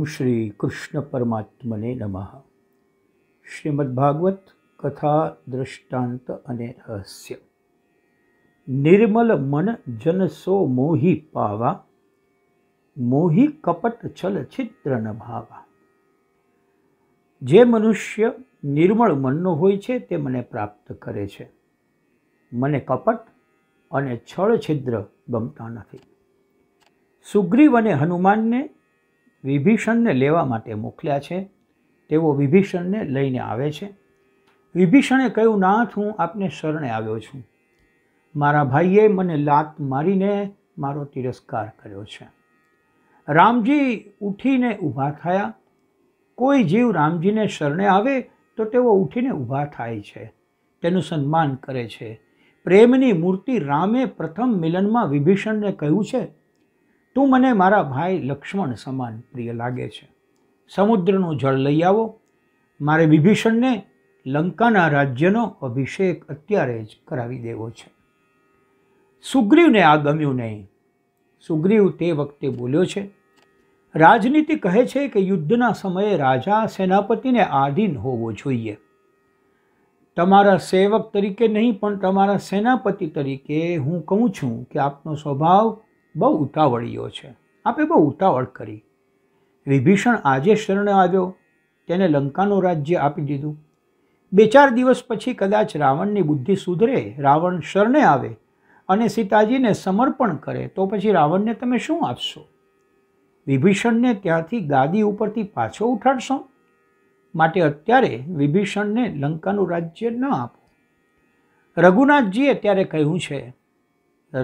ઓમ શ્રી કૃષ્ણ પરમાત્મને નમઃ ભાગવત કથા દ્રષ્ટાંત અને રહસ્ય નિર્મલ મન જનસો મોહી પાવા મોહી કપટ છલ છિદ્ર નભાવા જે મનુષ્ય નિર્મળ મનનો હોય છે તે મને પ્રાપ્ત કરે છે મને કપટ અને છળ છિદ્ર ગમતા નથી સુગ્રીવ અને હનુમાનને વિભીષણને લેવા માટે મોકલ્યા છે તેઓ વિભીષણને લઈને આવે છે વિભીષણે કહ્યું નાથ હું આપને શરણે આવ્યો છું મારા ભાઈએ મને લાત મારીને મારો તિરસ્કાર કર્યો છે રામજી ઉઠીને ઊભા થયા કોઈ જીવ રામજીને શરણે આવે તો તેઓ ઉઠીને ઊભા થાય છે તેનું સન્માન કરે છે પ્રેમની મૂર્તિ રામે પ્રથમ મિલનમાં વિભીષણને કહ્યું છે તું મને મારા ભાઈ લક્ષ્મણ સમાન પ્રિય લાગે છે સમુદ્રનું જળ લઈ આવો મારે વિભીષણને લંકાના રાજ્યનો અભિષેક અત્યારે જ કરાવી દેવો છે સુગ્રીવને આ ગમ્યું નહીં સુગ્રીવ તે વખતે બોલ્યો છે રાજનીતિ કહે છે કે યુદ્ધના સમયે રાજા સેનાપતિને આધીન હોવો જોઈએ તમારા સેવક તરીકે નહીં પણ તમારા સેનાપતિ તરીકે હું કહું છું કે આપનો સ્વભાવ બહુ ઉતાવળીઓ છે આપે બહુ ઉતાવળ કરી વિભીષણ આજે શરણે આવ્યો તેને લંકાનું રાજ્ય આપી દીધું બે ચાર દિવસ પછી કદાચ રાવણની બુદ્ધિ સુધરે રાવણ શરણે આવે અને સીતાજીને સમર્પણ કરે તો પછી રાવણને તમે શું આપશો વિભીષણને ત્યાંથી ગાદી ઉપરથી પાછો ઉઠાડશો માટે અત્યારે વિભીષણને લંકાનું રાજ્ય ન આપો રઘુનાથજીએ ત્યારે કહ્યું છે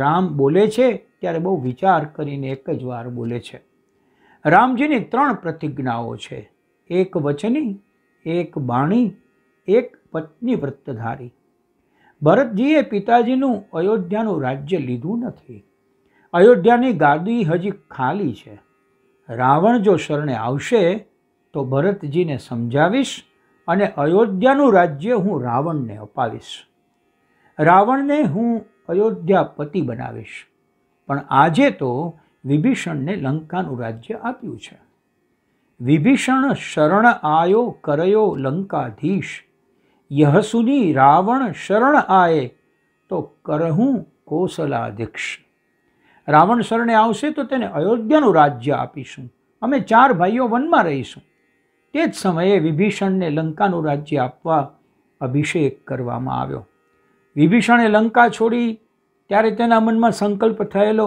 રામ બોલે છે ત્યારે બહુ વિચાર કરીને એક જ વાર બોલે છે રામજીની ત્રણ પ્રતિજ્ઞાઓ છે એક વચની એક બાણી એક પત્ની વ્રતધારી ભરતજીએ પિતાજીનું અયોધ્યાનું રાજ્ય લીધું નથી અયોધ્યાની ગાદી હજી ખાલી છે રાવણ જો શરણે આવશે તો ભરતજીને સમજાવીશ અને અયોધ્યાનું રાજ્ય હું રાવણને અપાવીશ રાવણને હું અયોધ્યાપતિ બનાવીશ પણ આજે તો વિભીષણને લંકાનું રાજ્ય આપ્યું છે વિભીષણ શરણ આયો કરયો લંકાધીશ યહસુની રાવણ શરણ આયે તો કરહું કોસલાધીક્ષ રાવણ શરણે આવશે તો તેને અયોધ્યાનું રાજ્ય આપીશું અમે ચાર ભાઈઓ વનમાં રહીશું તે જ સમયે વિભીષણને લંકાનું રાજ્ય આપવા અભિષેક કરવામાં આવ્યો વિભીષણે લંકા છોડી ત્યારે તેના મનમાં સંકલ્પ થયેલો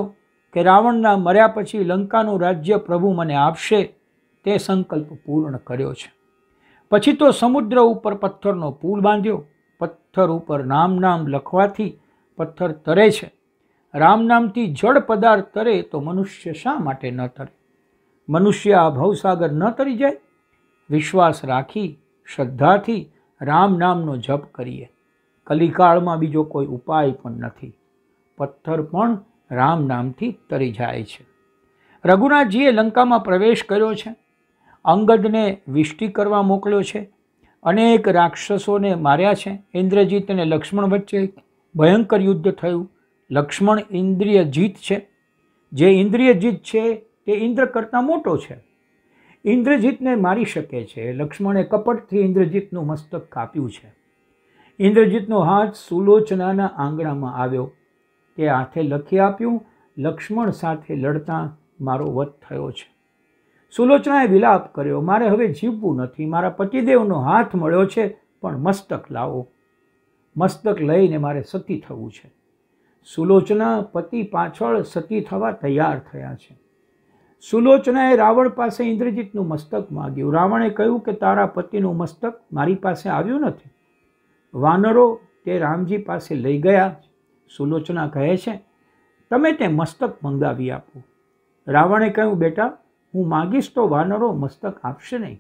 કે રાવણના મર્યા પછી લંકાનું રાજ્ય પ્રભુ મને આપશે તે સંકલ્પ પૂર્ણ કર્યો છે પછી તો સમુદ્ર ઉપર પથ્થરનો પુલ બાંધ્યો પથ્થર ઉપર નામ નામ લખવાથી પથ્થર તરે છે રામ નામથી જળ પદાર્થ તરે તો મનુષ્ય શા માટે ન તરે મનુષ્ય આ ભવસાગર ન તરી જાય વિશ્વાસ રાખી શ્રદ્ધાથી રામ નામનો જપ કરીએ કલિકાળમાં બીજો કોઈ ઉપાય પણ નથી પથ્થર પણ રામ નામથી તરી જાય છે રઘુનાથજીએ લંકામાં પ્રવેશ કર્યો છે અંગદને વિષ્ટિ કરવા મોકલ્યો છે અનેક રાક્ષસોને માર્યા છે ઇન્દ્રજીત અને લક્ષ્મણ વચ્ચે ભયંકર યુદ્ધ થયું લક્ષ્મણ ઇન્દ્રિયજીત છે જે ઇન્દ્રિયજીત છે તે ઇન્દ્ર કરતાં મોટો છે ઇન્દ્રજીતને મારી શકે છે લક્ષ્મણે કપટથી ઇન્દ્રજીતનું મસ્તક કાપ્યું છે ઇન્દ્રજીતનો હાથ સુલોચનાના આંગણામાં આવ્યો એ હાથે લખી આપ્યું લક્ષ્મણ સાથે લડતા મારો વધ થયો છે સુલોચનાએ વિલાપ કર્યો મારે હવે જીવવું નથી મારા પતિદેવનો હાથ મળ્યો છે પણ મસ્તક લાવો મસ્તક લઈને મારે સતી થવું છે સુલોચના પતિ પાછળ સતી થવા તૈયાર થયા છે સુલોચનાએ રાવણ પાસે ઇન્દ્રજીતનું મસ્તક માગ્યું રાવણે કહ્યું કે તારા પતિનું મસ્તક મારી પાસે આવ્યું નથી વાનરો તે રામજી પાસે લઈ ગયા છે સુલોચના કહે છે તમે તે મસ્તક મંગાવી આપો રાવણે કહ્યું બેટા હું માગીશ તો વાનરો મસ્તક આપશે નહીં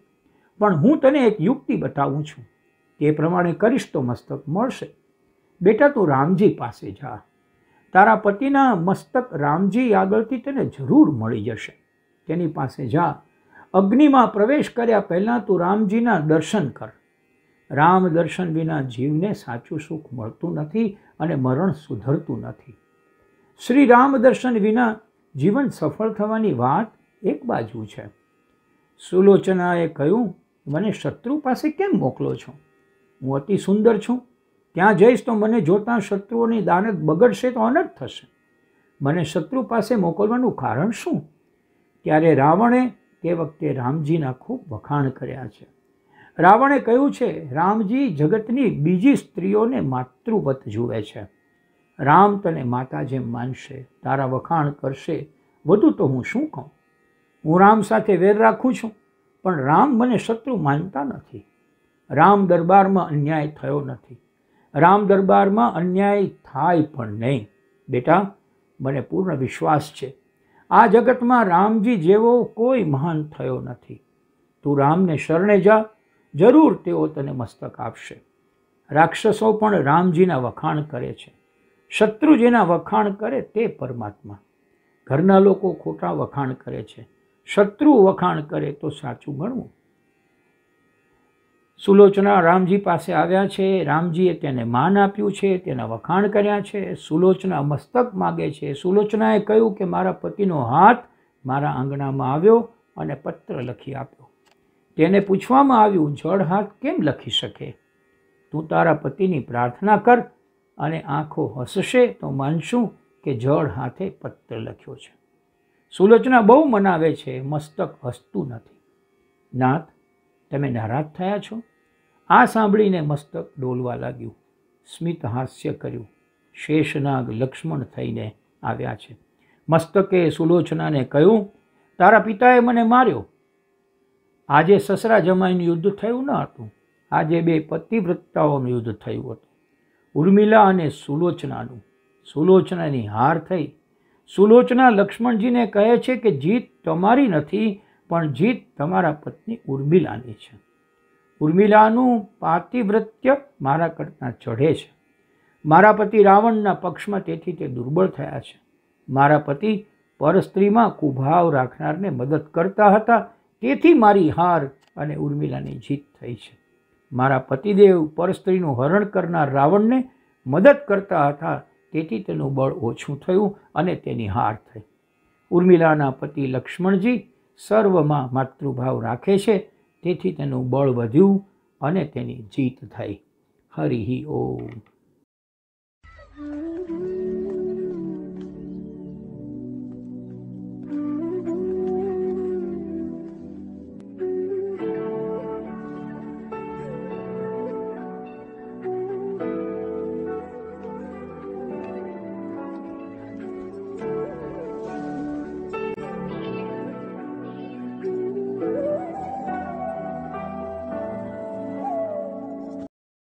પણ હું તને એક યુક્તિ બતાવું છું તે પ્રમાણે કરીશ તો મસ્તક મળશે બેટા તું રામજી પાસે જા તારા પતિના મસ્તક રામજી આગળથી તને જરૂર મળી જશે તેની પાસે જા અગ્નિમાં પ્રવેશ કર્યા પહેલાં તું રામજીના દર્શન કર રામ દર્શન વિના જીવને સાચું સુખ મળતું નથી અને મરણ સુધરતું નથી શ્રી રામ દર્શન વિના જીવન સફળ થવાની વાત એક બાજુ છે સુલોચનાએ કહ્યું મને શત્રુ પાસે કેમ મોકલો છો હું અતિ સુંદર છું ત્યાં જઈશ તો મને જોતાં શત્રુઓની દાનત બગડશે તો અનર્થ થશે મને શત્રુ પાસે મોકલવાનું કારણ શું ત્યારે રાવણે તે વખતે રામજીના ખૂબ વખાણ કર્યા છે રાવણે કહ્યું છે રામજી જગતની બીજી સ્ત્રીઓને માતૃવત જુએ છે રામ તને માતા જેમ માનશે તારા વખાણ કરશે વધુ તો હું શું કહું હું રામ સાથે વેર રાખું છું પણ રામ મને શત્રુ માનતા નથી રામ દરબારમાં અન્યાય થયો નથી રામ દરબારમાં અન્યાય થાય પણ નહીં બેટા મને પૂર્ણ વિશ્વાસ છે આ જગતમાં રામજી જેવો કોઈ મહાન થયો નથી તું રામને શરણે જા જરૂર તેઓ તને મસ્તક આપશે રાક્ષસો પણ રામજીના વખાણ કરે છે શત્રુ જેના વખાણ કરે તે પરમાત્મા ઘરના લોકો ખોટા વખાણ કરે છે શત્રુ વખાણ કરે તો સાચું ગણવું સુલોચના રામજી પાસે આવ્યા છે રામજીએ તેને માન આપ્યું છે તેના વખાણ કર્યા છે સુલોચના મસ્તક માગે છે સુલોચનાએ કહ્યું કે મારા પતિનો હાથ મારા આંગણામાં આવ્યો અને પત્ર લખી આપ્યો તેને પૂછવામાં આવ્યું જળ હાથ કેમ લખી શકે તું તારા પતિની પ્રાર્થના કર અને આંખો હસશે તો માનશું કે જળ હાથે પત્ર લખ્યો છે સુલોચના બહુ મનાવે છે મસ્તક હસતું નથી નાથ તમે નારાજ થયા છો આ સાંભળીને મસ્તક ડોલવા લાગ્યું સ્મિત હાસ્ય કર્યું શેષનાગ લક્ષ્મણ થઈને આવ્યા છે મસ્તકે સુલોચનાને કહ્યું તારા પિતાએ મને માર્યો આજે સસરા જમાઈનું યુદ્ધ થયું ન હતું આજે બે પતિવ્રતાઓનું યુદ્ધ થયું હતું ઉર્મિલા અને સુલોચનાનું સુલોચનાની હાર થઈ સુલોચના લક્ષ્મણજીને કહે છે કે જીત તમારી નથી પણ જીત તમારા પત્ની ઉર્મિલાની છે ઉર્મિલાનું પાતિવ્રત્ય મારા કરતાં ચઢે છે મારા પતિ રાવણના પક્ષમાં તેથી તે દુર્બળ થયા છે મારા પતિ પરસ્ત્રીમાં કુભાવ રાખનારને મદદ કરતા હતા તેથી મારી હાર અને ઉર્મિલાની જીત થઈ છે મારા પતિદેવ પરસ્ત્રીનું હરણ કરનાર રાવણને મદદ કરતા હતા તેથી તેનું બળ ઓછું થયું અને તેની હાર થઈ ઉર્મિલાના પતિ લક્ષ્મણજી સર્વમાં માતૃભાવ રાખે છે તેથી તેનું બળ વધ્યું અને તેની જીત થઈ હરિ ઓમ